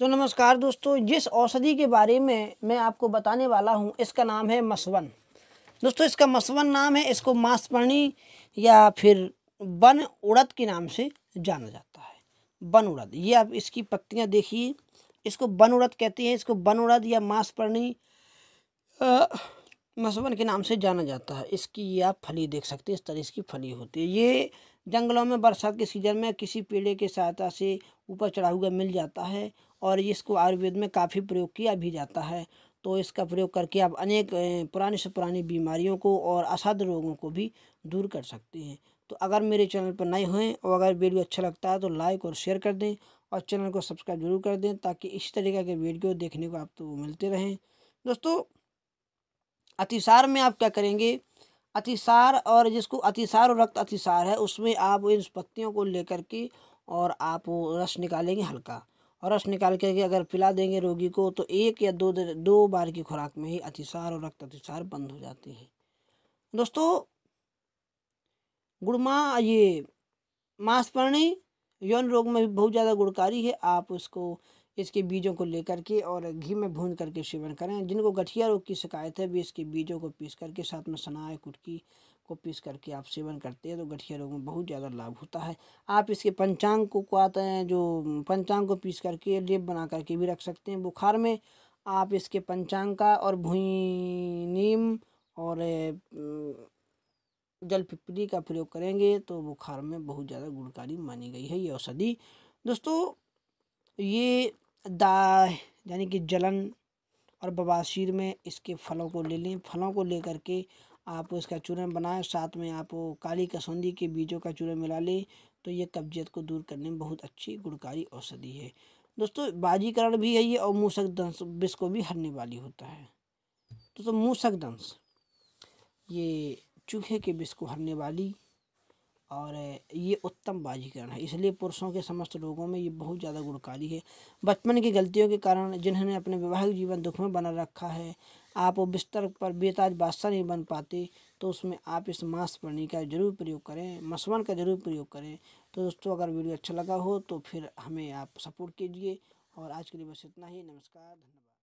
तो नमस्कार दोस्तों जिस औषधि के बारे में मैं आपको बताने वाला हूँ इसका नाम है मसवन दोस्तों इसका मसवन नाम है इसको मांसपर्णी या फिर बन उड़द के नाम से जाना जाता है बन उड़द ये आप इसकी पत्तियाँ देखिए इसको बन उड़द कहते हैं इसको बन उड़द या मांसपर्णी मसवन के नाम से जाना जाता है इसकी ये आप फली देख सकते हैं इस तरह इसकी फली होती है ये जंगलों में बरसात के सीजन में किसी पेड़े के सहायता से ऊपर चढ़ा हुआ मिल जाता है और इसको आयुर्वेद में काफ़ी प्रयोग किया भी जाता है तो इसका प्रयोग करके आप अनेक पुराने से पुरानी बीमारियों को और असाध रोगों को भी दूर कर सकते हैं तो अगर मेरे चैनल पर नए हों और अगर वीडियो अच्छा लगता है तो लाइक और शेयर कर दें और चैनल को सब्सक्राइब जरूर कर दें ताकि इस तरीके के वीडियो देखने को आप तो मिलते रहें दोस्तों अतिसार में आप क्या करेंगे अतिसार और जिसको अतिसार और रक्त अतिसार है उसमें आप इन पत्तियों को लेकर के और आप रस निकालेंगे हल्का और रस निकाल करके अगर पिला देंगे रोगी को तो एक या दो दो बार की खुराक में ही अतिसार और रक्त अतिसार बंद हो जाती है दोस्तों गुड़मा ये मांसपर्णी यौन रोग में भी बहुत ज़्यादा गुड़कारी है आप उसको इसके बीजों को लेकर के और घी में भून करके सेवन करें जिनको गठिया रोग की शिकायत है भी इसके बीजों को पीस करके साथ में सनाए कुटकी को पीस करके आप सेवन करते हैं तो गठिया रोग में बहुत ज़्यादा लाभ होता है आप इसके पंचांग को आते हैं जो पंचांग को पीस करके लेप बना करके भी रख सकते हैं बुखार में आप इसके पंचांग का और भूई नीम और जल पिपली का प्रयोग करेंगे तो बुखार में बहुत ज़्यादा गुणकारी मानी गई है ये औषधि दोस्तों ये दाह यानी कि जलन और बवासीर में इसके फलों को ले लें फलों को लेकर के आप इसका चूरन बनाएं साथ में आप काली कसौंदी के बीजों का चूरन मिला लें तो ये कब्जियत को दूर करने में बहुत अच्छी गुणकारी औषधि है दोस्तों बाजीकरण भी है ये और मूसक दंश विष को भी हरने वाली होता है दोस्तों मूसक दंश ये चूहे के विष को हरने वाली और ये उत्तम बाजीकरण है इसलिए पुरुषों के समस्त लोगों में ये बहुत ज़्यादा गुणकारी है बचपन की गलतियों के कारण जिन्होंने अपने वैवाहिक जीवन दुख में बना रखा है आप वो बिस्तर पर बेताज बादशाह नहीं बन पाते तो उसमें आप इस मांस प्रणी का जरूर प्रयोग करें मसवन का जरूर प्रयोग करें तो दोस्तों अगर वीडियो अच्छा लगा हो तो फिर हमें आप सपोर्ट कीजिए और आज के लिए बस इतना ही नमस्कार धन्यवाद